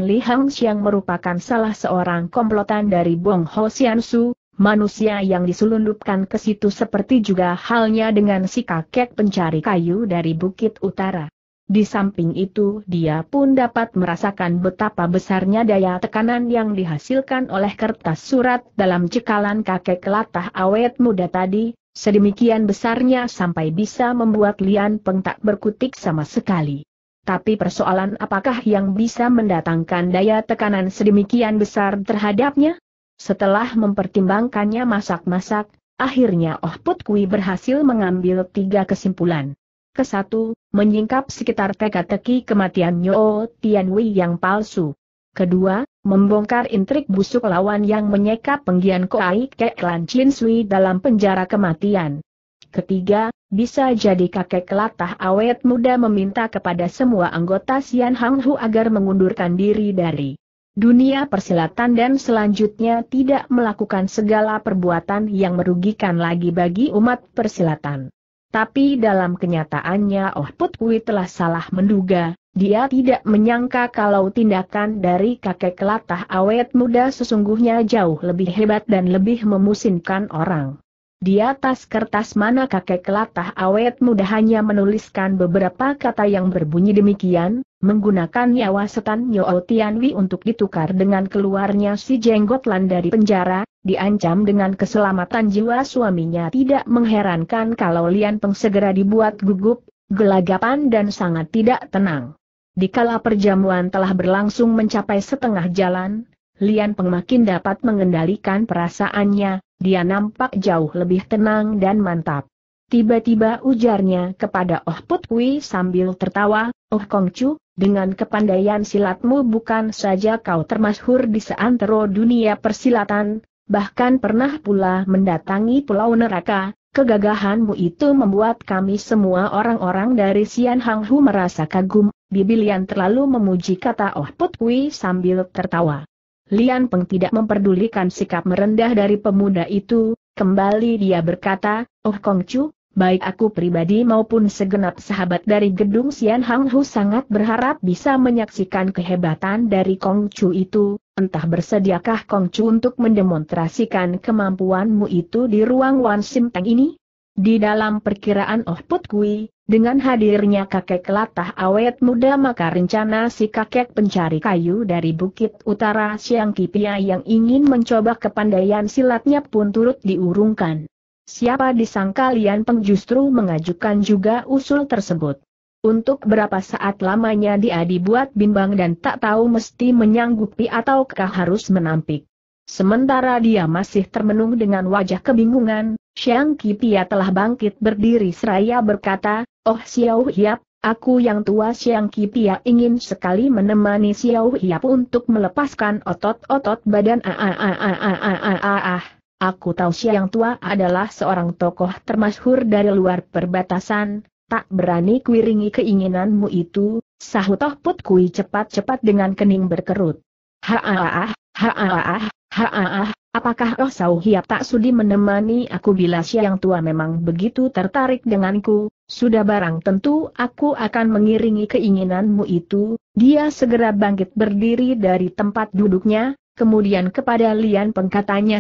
Li Hang Xiang merupakan salah seorang komplotan dari Bong Ho Xian Su, manusia yang diselundupkan ke situ seperti juga halnya dengan si kakek pencari kayu dari Bukit Utara. Di samping itu dia pun dapat merasakan betapa besarnya daya tekanan yang dihasilkan oleh kertas surat dalam cekalan kakek kelatah awet muda tadi, sedemikian besarnya sampai bisa membuat Lian Peng tak berkutik sama sekali. Tapi persoalan apakah yang bisa mendatangkan daya tekanan sedemikian besar terhadapnya? Setelah mempertimbangkannya masak-masak, akhirnya Oh Put Kui berhasil mengambil tiga kesimpulan. Kesatu, menyingkap sekitar teka-teki kematian Nyo Tianwei yang palsu. Kedua, membongkar intrik busuk lawan yang menyekap penggian Koai Kek Lan Chin Sui dalam penjara kematian. Ketiga, bisa jadi kakek latah awet muda meminta kepada semua anggota Sian Hang Hu agar mengundurkan diri dari dunia persilatan dan selanjutnya tidak melakukan segala perbuatan yang merugikan lagi bagi umat persilatan. Tapi dalam kenyataannya Oh Put Kui telah salah menduga, dia tidak menyangka kalau tindakan dari kakek Kelatah awet muda sesungguhnya jauh lebih hebat dan lebih memusinkan orang. Di atas kertas mana kakek Kelatah awet muda hanya menuliskan beberapa kata yang berbunyi demikian, menggunakan nyawa setan Nyo Tianwi untuk ditukar dengan keluarnya si Jenggotlan dari penjara, diancam dengan keselamatan jiwa suaminya tidak mengherankan kalau Lian Peng segera dibuat gugup, gelagapan dan sangat tidak tenang. Dikala perjamuan telah berlangsung mencapai setengah jalan, Lian Peng makin dapat mengendalikan perasaannya, dia nampak jauh lebih tenang dan mantap. Tiba-tiba ujarnya kepada Oh Putwi sambil tertawa, Oh Kong dengan kepandaian silatmu bukan saja kau termasyhur di seantero dunia persilatan, bahkan pernah pula mendatangi pulau neraka, kegagahanmu itu membuat kami semua orang-orang dari Sian Hang Hu merasa kagum, Bibilian terlalu memuji kata Oh Put Kui sambil tertawa. Lian Peng tidak memperdulikan sikap merendah dari pemuda itu, kembali dia berkata, Oh Kong Chu, baik aku pribadi maupun segenap sahabat dari gedung Sian Hang Hu sangat berharap bisa menyaksikan kehebatan dari Kong Chu itu, entah bersediakah Kong Chu untuk mendemonstrasikan kemampuanmu itu di ruang Wan Sim Teng ini? Di dalam perkiraan Oh Put Kui, dengan hadirnya kakek latah awet muda maka rencana si kakek pencari kayu dari bukit utara Siang Kipia yang ingin mencoba kepandaian silatnya pun turut diurungkan. Siapa disangka Lian Peng justru mengajukan juga usul tersebut. Untuk berapa saat lamanya dia dibuat bimbang dan tak tahu mesti menyanggupi ataukah harus menampik. Sementara dia masih termenung dengan wajah kebingungan, Xiang Kipia telah bangkit berdiri seraya berkata, Oh Xiao Hiap, aku yang tua Xiang Kipia ingin sekali menemani Xiao Hiap untuk melepaskan otot-otot badan ah ah ah ah ah ah ah ah. Aku tahu siang tua adalah seorang tokoh termasyhur dari luar perbatasan, tak berani kuiringi keinginanmu itu, sahut Oh Put Kui cepat-cepat dengan kening berkerut. Haaah, haaah, ah apakah Oh Sau Hiap tak sudi menemani aku bila siang tua memang begitu tertarik denganku, sudah barang tentu aku akan mengiringi keinginanmu itu, dia segera bangkit berdiri dari tempat duduknya, kemudian kepada Lian Peng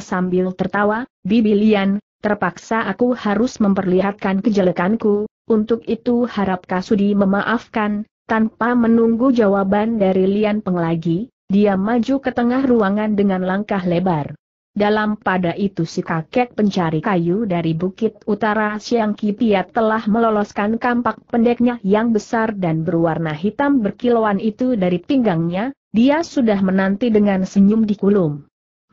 sambil tertawa, Bibi Lian, terpaksa aku harus memperlihatkan kejelekanku, untuk itu harap Kasudi memaafkan, tanpa menunggu jawaban dari Lian Peng lagi, dia maju ke tengah ruangan dengan langkah lebar. Dalam pada itu si kakek pencari kayu dari bukit utara Siang Kipiat telah meloloskan kampak pendeknya yang besar dan berwarna hitam berkilauan itu dari pinggangnya, dia sudah menanti dengan senyum di kulum.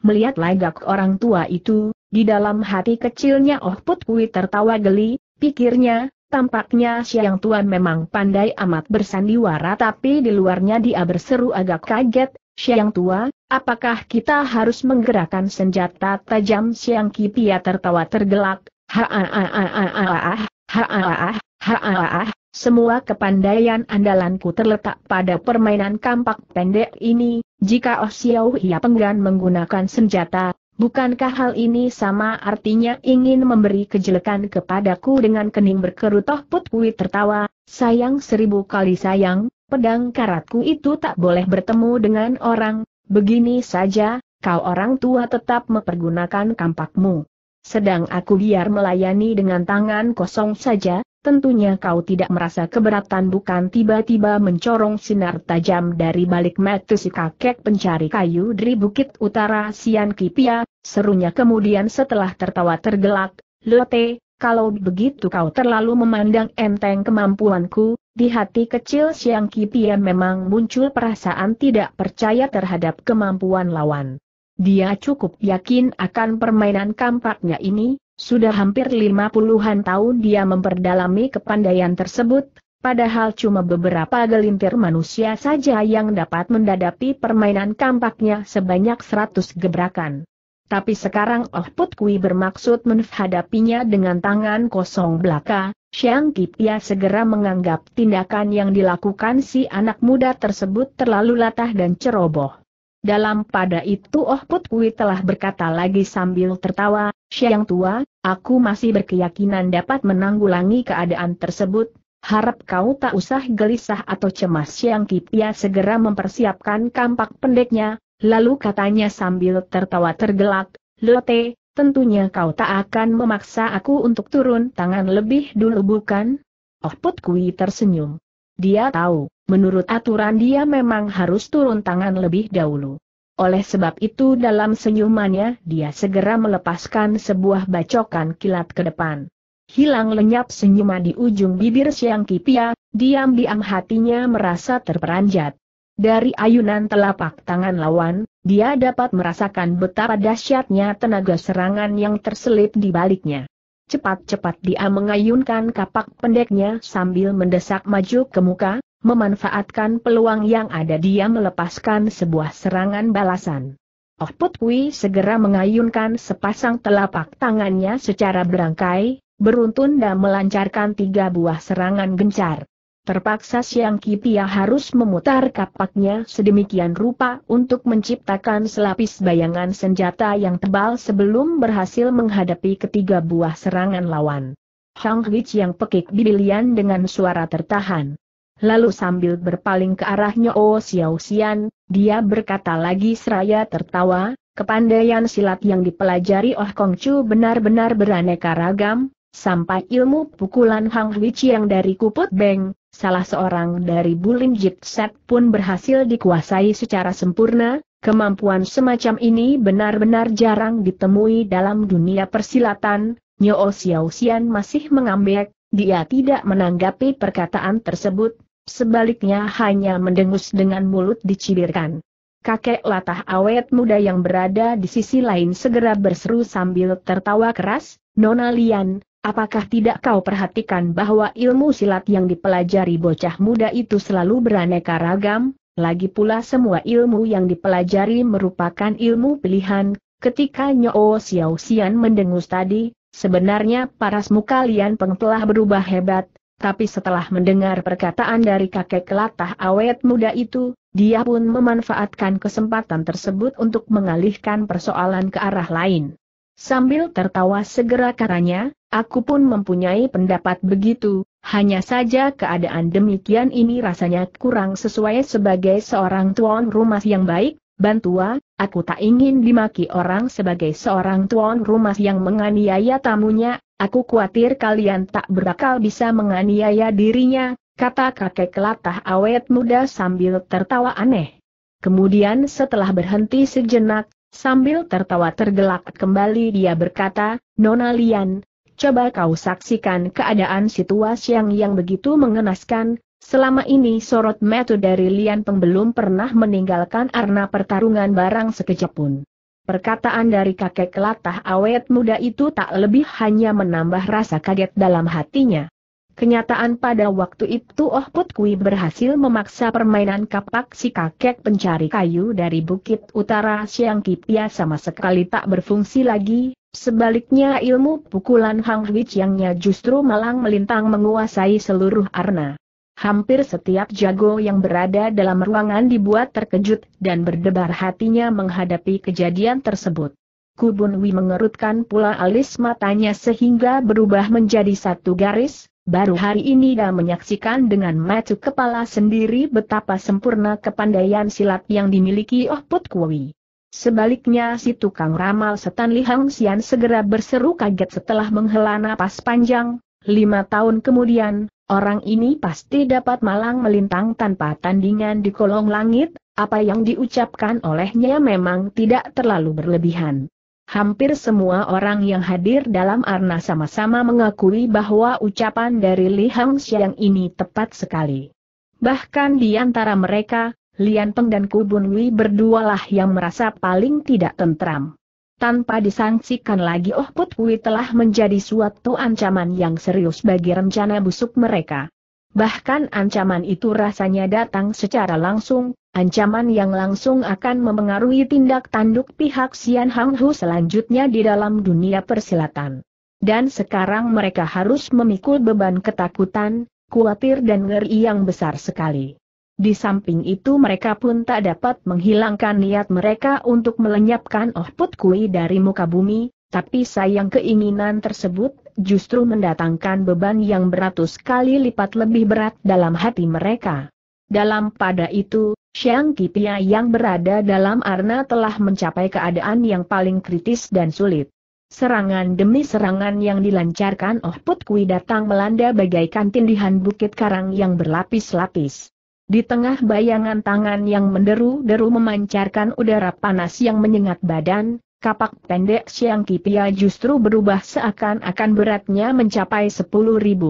Melihat lagak orang tua itu, di dalam hati kecilnya Oh Put Kui tertawa geli, pikirnya, tampaknya Siang Tuan memang pandai amat bersandiwara tapi di luarnya dia berseru agak kaget, Siang tua, apakah kita harus menggerakkan senjata tajam Siang Kipia tertawa tergelak, ha'a'a'a'a'a'ah, ha'a'a'ah, ha'a'a'ah, semua kepandaian andalanku terletak pada permainan kampak pendek ini, jika Oh Xiao Hia menggunakan senjata, bukankah hal ini sama artinya ingin memberi kejelekan kepadaku dengan kening berkerut Toh Put Kui tertawa, sayang seribu kali sayang, pedang karatku itu tak boleh bertemu dengan orang, begini saja, kau orang tua tetap mempergunakan kampakmu. Sedang aku biar melayani dengan tangan kosong saja, tentunya kau tidak merasa keberatan bukan tiba-tiba mencorong sinar tajam dari balik mata si kakek pencari kayu dari bukit utara Sian Kipia, serunya kemudian setelah tertawa tergelak, Lote, kalau begitu kau terlalu memandang enteng kemampuanku, di hati kecil Siang Kipian memang muncul perasaan tidak percaya terhadap kemampuan lawan. Dia cukup yakin akan permainan kampaknya ini, sudah hampir lima puluhan tahun dia memperdalami kepandaian tersebut, padahal cuma beberapa gelintir manusia saja yang dapat mendadapi permainan kampaknya sebanyak seratus gebrakan. Tapi sekarang Oh Put Kui bermaksud menghadapinya dengan tangan kosong belaka, Siang Kipia segera menganggap tindakan yang dilakukan si anak muda tersebut terlalu latah dan ceroboh. Dalam pada itu Oh Put Kui telah berkata lagi sambil tertawa, Siang tua, aku masih berkeyakinan dapat menanggulangi keadaan tersebut, harap kau tak usah gelisah atau cemas Siang Kipia segera mempersiapkan kampak pendeknya, Lalu katanya sambil tertawa tergelak, Lote, tentunya kau tak akan memaksa aku untuk turun tangan lebih dulu bukan? Oh Put Kui tersenyum. Dia tahu, menurut aturan dia memang harus turun tangan lebih dahulu. Oleh sebab itu dalam senyumannya dia segera melepaskan sebuah bacokan kilat ke depan. Hilang lenyap senyuman di ujung bibir Siang Kipia, diam-diam hatinya merasa terperanjat. Dari ayunan telapak tangan lawan, dia dapat merasakan betapa dahsyatnya tenaga serangan yang terselip di baliknya. Cepat-cepat dia mengayunkan kapak pendeknya sambil mendesak maju ke muka, memanfaatkan peluang yang ada dia melepaskan sebuah serangan balasan. Oh Put segera mengayunkan sepasang telapak tangannya secara berangkai, beruntun dan melancarkan tiga buah serangan gencar. Terpaksa Siang Kipia harus memutar kapaknya sedemikian rupa untuk menciptakan selapis bayangan senjata yang tebal sebelum berhasil menghadapi ketiga buah serangan lawan. Hang Hwich yang pekik bibilian dengan suara tertahan. Lalu sambil berpaling ke arahnya oh Xiao Xian, dia berkata lagi seraya tertawa, kepandaian silat yang dipelajari Oh Kong Chu benar-benar beraneka ragam, sampai ilmu pukulan Hang Hwich yang dari Kuput Beng, salah seorang dari Bulim Jitset pun berhasil dikuasai secara sempurna, kemampuan semacam ini benar-benar jarang ditemui dalam dunia persilatan, Nyo Xiao Xian masih mengambek, dia tidak menanggapi perkataan tersebut, sebaliknya hanya mendengus dengan mulut dicibirkan. Kakek latah awet muda yang berada di sisi lain segera berseru sambil tertawa keras, Nona Lian, Apakah tidak kau perhatikan bahwa ilmu silat yang dipelajari bocah muda itu selalu beraneka ragam? Lagi pula semua ilmu yang dipelajari merupakan ilmu pilihan, ketika Nyo Xiao Xian mendengus tadi, sebenarnya parasmu kalian peng telah berubah hebat, tapi setelah mendengar perkataan dari kakek kelatah awet muda itu, dia pun memanfaatkan kesempatan tersebut untuk mengalihkan persoalan ke arah lain. Sambil tertawa segera karanya, aku pun mempunyai pendapat begitu, hanya saja keadaan demikian ini rasanya kurang sesuai sebagai seorang tuan rumah yang baik, Bantua, aku tak ingin dimaki orang sebagai seorang tuan rumah yang menganiaya tamunya, aku khawatir kalian tak berakal bisa menganiaya dirinya, kata kakek kelatah awet muda sambil tertawa aneh. Kemudian setelah berhenti sejenak, Sambil tertawa tergelak kembali dia berkata, Nona Lian, coba kau saksikan keadaan situasi yang yang begitu mengenaskan, selama ini sorot metu dari Lian Peng belum pernah meninggalkan arna pertarungan barang sekejap pun. Perkataan dari kakek latah awet muda itu tak lebih hanya menambah rasa kaget dalam hatinya. Kenyataan pada waktu itu Oh Put Kui berhasil memaksa permainan kapak si kakek pencari kayu dari bukit utara Siang Kipia sama sekali tak berfungsi lagi, sebaliknya ilmu pukulan Hang Wich yangnya justru malang melintang menguasai seluruh arna. Hampir setiap jago yang berada dalam ruangan dibuat terkejut dan berdebar hatinya menghadapi kejadian tersebut. Kubun Wi mengerutkan pula alis matanya sehingga berubah menjadi satu garis, Baru hari ini dia menyaksikan dengan mata kepala sendiri betapa sempurna kepandaian silat yang dimiliki Oh Put Kui. Sebaliknya si tukang ramal Setan Li Hang Xian segera berseru kaget setelah menghela napas panjang, lima tahun kemudian, orang ini pasti dapat malang melintang tanpa tandingan di kolong langit, apa yang diucapkan olehnya memang tidak terlalu berlebihan. Hampir semua orang yang hadir dalam arna sama-sama mengakui bahwa ucapan dari Li Hang Xiang ini tepat sekali. Bahkan di antara mereka, Lian Peng dan Kubun Wei berdualah yang merasa paling tidak tentram. Tanpa disangsikan lagi Oh Put Wei telah menjadi suatu ancaman yang serius bagi rencana busuk mereka. Bahkan ancaman itu rasanya datang secara langsung, Ancaman yang langsung akan memengaruhi tindak tanduk pihak Xian Hang Hu selanjutnya di dalam dunia persilatan. Dan sekarang mereka harus memikul beban ketakutan, khawatir dan ngeri yang besar sekali. Di samping itu mereka pun tak dapat menghilangkan niat mereka untuk melenyapkan Oh Put Kui dari muka bumi, tapi sayang keinginan tersebut justru mendatangkan beban yang beratus kali lipat lebih berat dalam hati mereka. Dalam pada itu, Xiang Kipia yang berada dalam arna telah mencapai keadaan yang paling kritis dan sulit. Serangan demi serangan yang dilancarkan Oh Put Kui datang melanda bagaikan tindihan bukit karang yang berlapis-lapis. Di tengah bayangan tangan yang menderu-deru memancarkan udara panas yang menyengat badan, Kapak pendek Siang Kipia justru berubah seakan-akan beratnya mencapai 10.000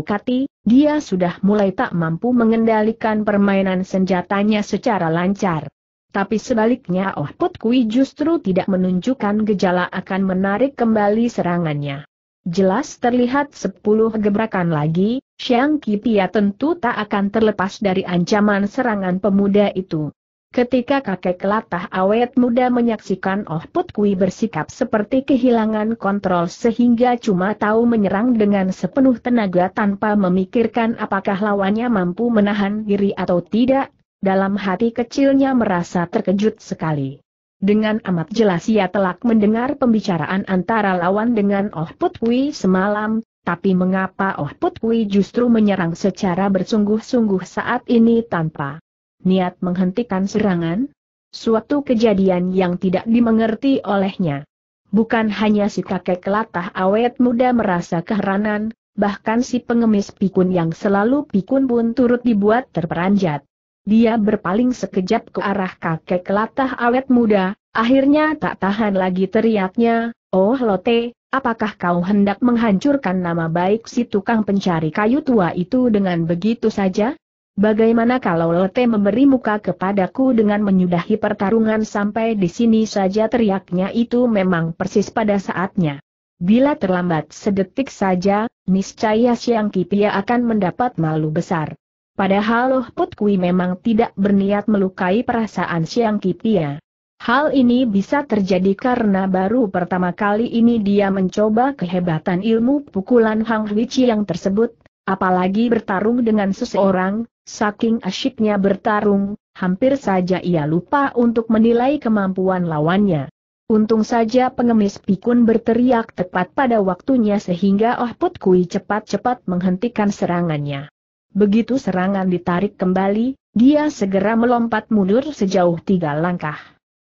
kati, dia sudah mulai tak mampu mengendalikan permainan senjatanya secara lancar. Tapi sebaliknya Oh Put Kui justru tidak menunjukkan gejala akan menarik kembali serangannya. Jelas terlihat 10 gebrakan lagi, Siang Kipia tentu tak akan terlepas dari ancaman serangan pemuda itu. Ketika kakek latah awet muda menyaksikan Oh Put Kui bersikap seperti kehilangan kontrol sehingga cuma tahu menyerang dengan sepenuh tenaga tanpa memikirkan apakah lawannya mampu menahan diri atau tidak, dalam hati kecilnya merasa terkejut sekali. Dengan amat jelas ia telah mendengar pembicaraan antara lawan dengan Oh Put Kui semalam, tapi mengapa Oh Put Kui justru menyerang secara bersungguh-sungguh saat ini tanpa niat menghentikan serangan? Suatu kejadian yang tidak dimengerti olehnya. Bukan hanya si kakek kelatah awet muda merasa keheranan, bahkan si pengemis pikun yang selalu pikun pun turut dibuat terperanjat. Dia berpaling sekejap ke arah kakek kelatah awet muda, akhirnya tak tahan lagi teriaknya, Oh Lote, apakah kau hendak menghancurkan nama baik si tukang pencari kayu tua itu dengan begitu saja? Bagaimana kalau Lete memberi muka kepadaku dengan menyudahi pertarungan sampai di sini saja teriaknya itu memang persis pada saatnya. Bila terlambat sedetik saja, niscaya Siang Kipia akan mendapat malu besar. Padahal Loh Put Kui memang tidak berniat melukai perasaan Siang Kipia. Hal ini bisa terjadi karena baru pertama kali ini dia mencoba kehebatan ilmu pukulan Hang Huichi yang tersebut, apalagi bertarung dengan seseorang, saking asyiknya bertarung, hampir saja ia lupa untuk menilai kemampuan lawannya. Untung saja pengemis pikun berteriak tepat pada waktunya sehingga Oh Put Kui cepat-cepat menghentikan serangannya. Begitu serangan ditarik kembali, dia segera melompat mundur sejauh tiga langkah.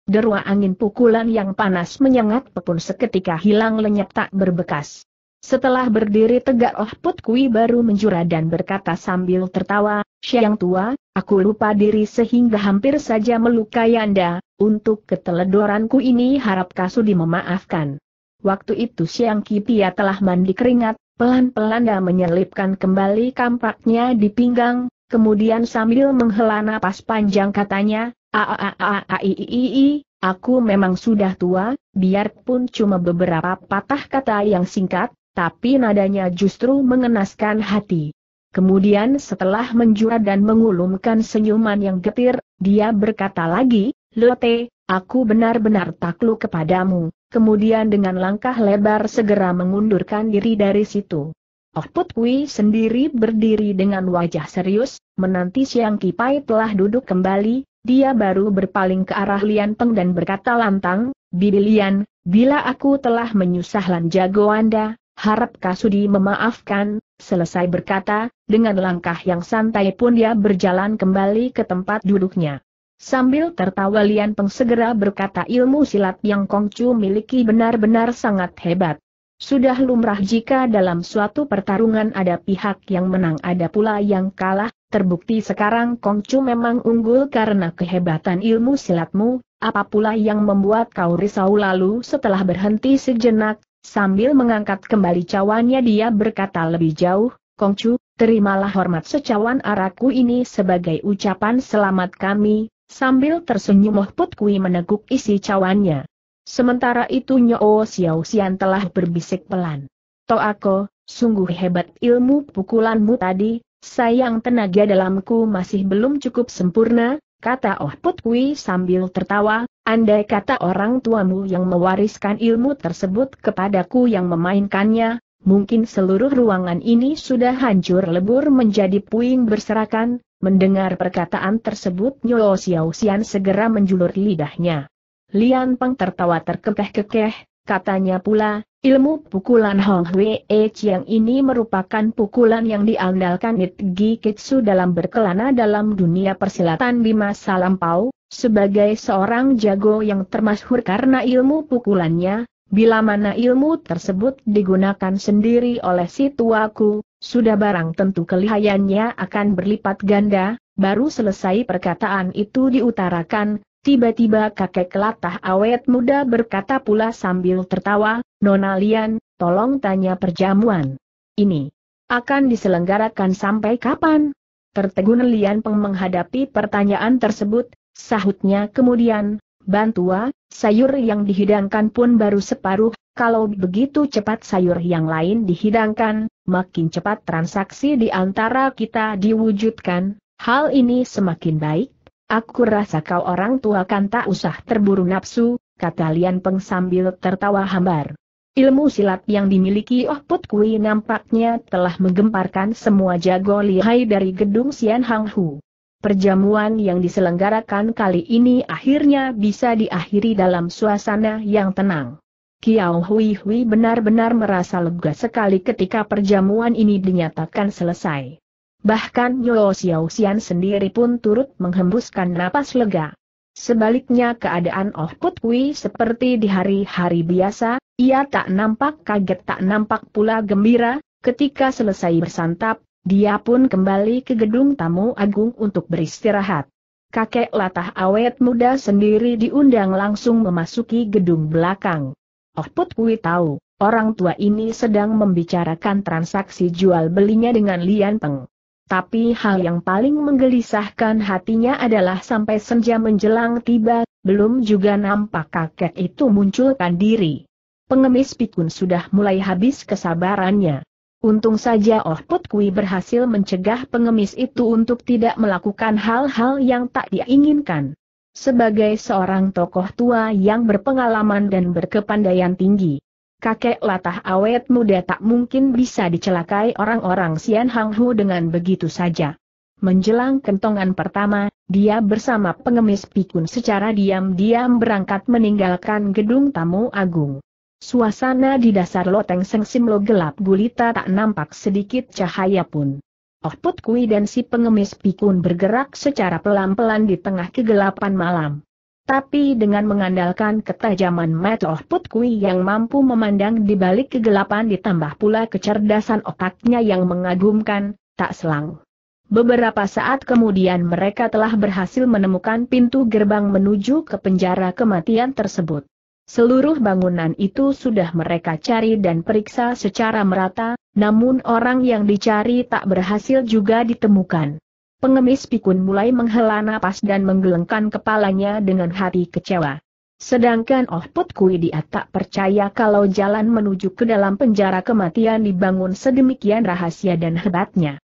Derwa angin pukulan yang panas menyengat pepun seketika hilang lenyap tak berbekas. Setelah berdiri tegak Oh Put Kui baru menjura dan berkata sambil tertawa, Siang tua, aku lupa diri sehingga hampir saja melukai Anda, untuk keteledoranku ini harap Kasudi memaafkan. Waktu itu Siang Kipia telah mandi keringat, pelan-pelan dia menyelipkan kembali kampaknya di pinggang, kemudian sambil menghela napas panjang katanya, A-a-a-a-i-i-i-i, aku memang sudah tua, biarpun cuma beberapa patah kata yang singkat, tapi nadanya justru mengenaskan hati. Kemudian setelah menjura dan mengulumkan senyuman yang getir, dia berkata lagi, Lote, aku benar-benar takluk kepadamu, kemudian dengan langkah lebar segera mengundurkan diri dari situ. Oh Put sendiri berdiri dengan wajah serius, menanti Siang Kipai telah duduk kembali, dia baru berpaling ke arah Lian Peng dan berkata lantang, Bibi Lian, bila aku telah menyusahkan jago Anda, harap Kasudi memaafkan, selesai berkata, dengan langkah yang santai pun dia berjalan kembali ke tempat duduknya. Sambil tertawa Lian Peng segera berkata ilmu silat yang Kongcu miliki benar-benar sangat hebat. Sudah lumrah jika dalam suatu pertarungan ada pihak yang menang ada pula yang kalah, terbukti sekarang Kongcu memang unggul karena kehebatan ilmu silatmu, apa pula yang membuat kau risau lalu setelah berhenti sejenak, Sambil mengangkat kembali cawannya dia berkata lebih jauh, Kongcu, terimalah hormat secawan araku ini sebagai ucapan selamat kami, sambil tersenyum Oh Put Kui meneguk isi cawannya. Sementara itu Nyo Xiao Xian telah berbisik pelan. Toako, sungguh hebat ilmu pukulanmu tadi, sayang tenaga dalamku masih belum cukup sempurna, kata Oh Put sambil tertawa, andai kata orang tuamu yang mewariskan ilmu tersebut kepadaku yang memainkannya, mungkin seluruh ruangan ini sudah hancur lebur menjadi puing berserakan, mendengar perkataan tersebut Nyo Xiao Xian segera menjulur lidahnya. Lian Peng tertawa terkekeh-kekeh, Katanya pula, ilmu pukulan Hong Hui E Chiang ini merupakan pukulan yang diandalkan Nitgi Kitsu dalam berkelana dalam dunia persilatan di masa lampau, sebagai seorang jago yang termasyhur karena ilmu pukulannya, bila mana ilmu tersebut digunakan sendiri oleh si tuaku, sudah barang tentu kelihayannya akan berlipat ganda, baru selesai perkataan itu diutarakan, Tiba-tiba kakek kelatah awet muda berkata pula sambil tertawa, Nona Lian, tolong tanya perjamuan. Ini akan diselenggarakan sampai kapan? Tertegun Lian Peng menghadapi pertanyaan tersebut, sahutnya kemudian, Bantua, sayur yang dihidangkan pun baru separuh, kalau begitu cepat sayur yang lain dihidangkan, makin cepat transaksi di antara kita diwujudkan, hal ini semakin baik Aku rasa kau orang tua kan tak usah terburu nafsu, kata Lian Peng sambil tertawa hambar. Ilmu silat yang dimiliki Oh Put Kui nampaknya telah menggemparkan semua jago lihai dari gedung Sian Hang Hu. Perjamuan yang diselenggarakan kali ini akhirnya bisa diakhiri dalam suasana yang tenang. Kiao Hui Hui benar-benar merasa lega sekali ketika perjamuan ini dinyatakan selesai. Bahkan Yo Xiao Xian sendiri pun turut menghembuskan napas lega. Sebaliknya keadaan Oh Put Kui seperti di hari-hari biasa, ia tak nampak kaget tak nampak pula gembira, ketika selesai bersantap, dia pun kembali ke gedung tamu agung untuk beristirahat. Kakek latah awet muda sendiri diundang langsung memasuki gedung belakang. Oh Put Kui tahu, orang tua ini sedang membicarakan transaksi jual belinya dengan Lian Peng. Tapi hal yang paling menggelisahkan hatinya adalah sampai senja menjelang tiba, belum juga nampak kakek itu munculkan diri. Pengemis pikun sudah mulai habis kesabarannya. Untung saja Oh Put Kui berhasil mencegah pengemis itu untuk tidak melakukan hal-hal yang tak diinginkan. Sebagai seorang tokoh tua yang berpengalaman dan berkepandaian tinggi, kakek latah awet muda tak mungkin bisa dicelakai orang-orang Sian Hang Hu dengan begitu saja. Menjelang kentongan pertama, dia bersama pengemis pikun secara diam-diam berangkat meninggalkan gedung tamu agung. Suasana di dasar loteng Seng Simlo gelap gulita tak nampak sedikit cahaya pun. Oh Put Kui dan si pengemis pikun bergerak secara pelan-pelan di tengah kegelapan malam tapi dengan mengandalkan ketajaman Metoh Putkui yang mampu memandang di balik kegelapan ditambah pula kecerdasan otaknya yang mengagumkan, tak selang. Beberapa saat kemudian mereka telah berhasil menemukan pintu gerbang menuju ke penjara kematian tersebut. Seluruh bangunan itu sudah mereka cari dan periksa secara merata, namun orang yang dicari tak berhasil juga ditemukan. Pengemis pikun mulai menghela napas dan menggelengkan kepalanya dengan hati kecewa. Sedangkan Oh Put Kui dia tak percaya kalau jalan menuju ke dalam penjara kematian dibangun sedemikian rahasia dan hebatnya.